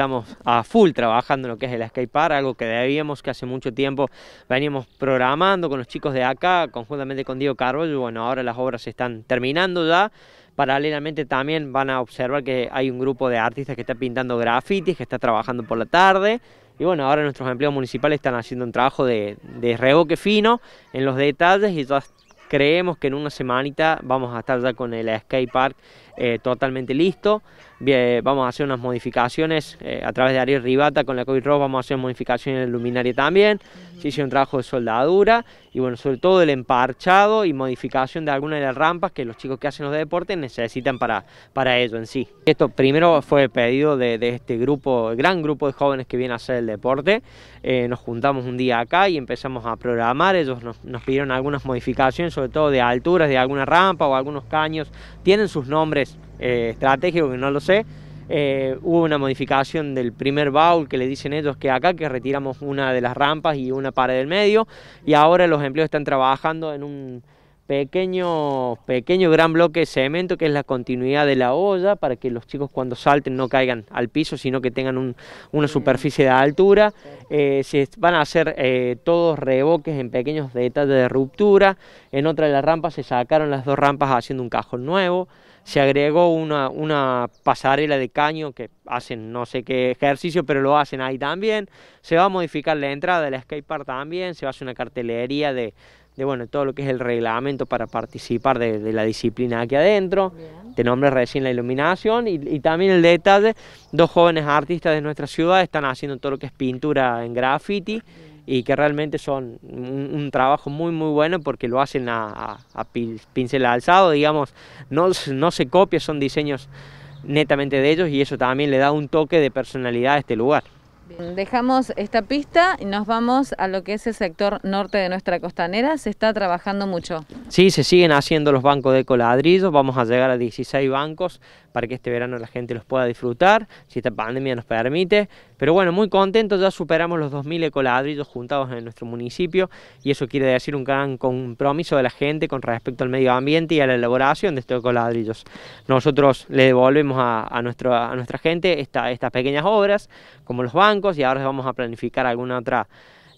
estamos a full trabajando en lo que es el skatepark, algo que debíamos que hace mucho tiempo veníamos programando con los chicos de acá, conjuntamente con Diego y bueno, ahora las obras se están terminando ya, Paralelamente también van a observar que hay un grupo de artistas que está pintando grafitis, que está trabajando por la tarde. Y bueno, ahora nuestros empleados municipales están haciendo un trabajo de, de reboque fino en los detalles y ya creemos que en una semanita vamos a estar ya con el skate park eh, totalmente listo. vamos a hacer unas modificaciones eh, a través de Ariel Ribata con la COVID Rock, vamos a hacer modificaciones en el luminario también. Se hizo un trabajo de soldadura y bueno, sobre todo el emparchado y modificación de algunas de las rampas que los chicos que hacen los deportes necesitan para, para ello en sí. Esto primero fue pedido de, este grupo, el gran grupo de jóvenes que viene a hacer el deporte. Eh, nos juntamos un día acá y empezamos a programar, ellos nos pidieron algunas modificaciones, sobre todo de alturas, de alguna rampa o algunos caños. Tienen sus nombres eh, estratégico que no lo sé. Eh, hubo una modificación del primer baúl que le dicen ellos que acá, que retiramos una de las rampas y una pared del medio, y ahora los empleos están trabajando en un pequeño, pequeño gran bloque de cemento que es la continuidad de la olla para que los chicos cuando salten no caigan al piso, sino que tengan una superficie de altura. Eh, se van a hacer todos reboques en pequeños detalles de ruptura. En otra de las rampas se sacaron las dos rampas haciendo un cajón nuevo se agregó una, una pasarela de caño que hacen no sé qué ejercicio, pero lo hacen ahí también. Se va a modificar la entrada del skatepark también, se va a hacer una cartelería de, de bueno, todo lo que es el reglamento para participar de, la disciplina aquí adentro. ...de Te recién la iluminación y, también el detalle, dos jóvenes artistas de nuestra ciudad están haciendo todo lo que es pintura en graffiti y que realmente son un, trabajo muy muy bueno porque lo hacen a, pincel alzado, digamos, no, no se copia, son diseños netamente de ellos y eso también le da un toque de personalidad a este lugar. Dejamos esta pista y nos vamos a lo que es el sector norte de nuestra costanera. Se está trabajando mucho. Sí, se siguen haciendo los bancos de coladrillos. Vamos a llegar a 16 bancos para que este verano la gente los pueda disfrutar, si esta pandemia nos permite. Pero bueno, muy contentos, ya superamos los 2.000 ecoladrillos juntados en nuestro municipio y eso quiere decir un gran compromiso de la gente con respecto al medio ambiente y a la elaboración de estos ecoladrillos. Nosotros le devolvemos a, nuestra gente estas pequeñas obras, como los bancos, y ahora vamos a planificar alguna otra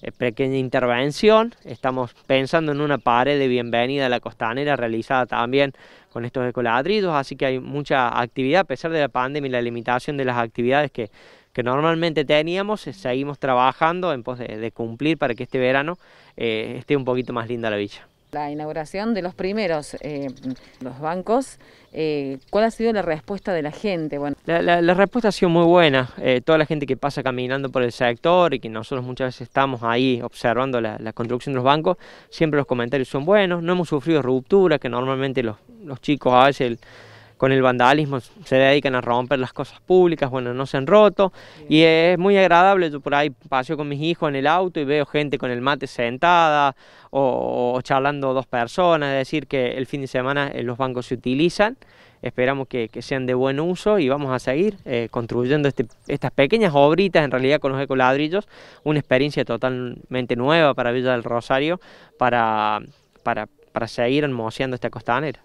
eh, pequeña intervención. Estamos pensando en una pared de bienvenida a la costanera realizada también con estos ecoladrillos, así que hay mucha actividad, a pesar de la pandemia y la limitación de las actividades que, que normalmente teníamos, eh, seguimos trabajando en pos de, cumplir para que este verano eh, esté un poquito más linda la villa. La inauguración de los primeros, eh, los bancos, eh, ¿cuál ha sido la respuesta de la gente? Bueno. La, respuesta ha sido muy buena. Eh, toda la gente que pasa caminando por el sector y que nosotros muchas veces estamos ahí observando la, construcción de los bancos, siempre los comentarios son buenos, no hemos sufrido rupturas, que normalmente los, chicos a veces con el vandalismo, se dedican a romper las cosas públicas, bueno, no se han roto y es muy agradable, yo por ahí paseo con mis hijos en el auto y veo gente con el mate sentada o, charlando dos personas, es decir, que el fin de semana eh, los bancos se utilizan esperamos que, sean de buen uso y vamos a seguir eh, construyendo este, estas pequeñas obritas, en realidad con los ecoladrillos, una experiencia totalmente nueva para Villa del Rosario, para, para, seguir moseando esta costanera.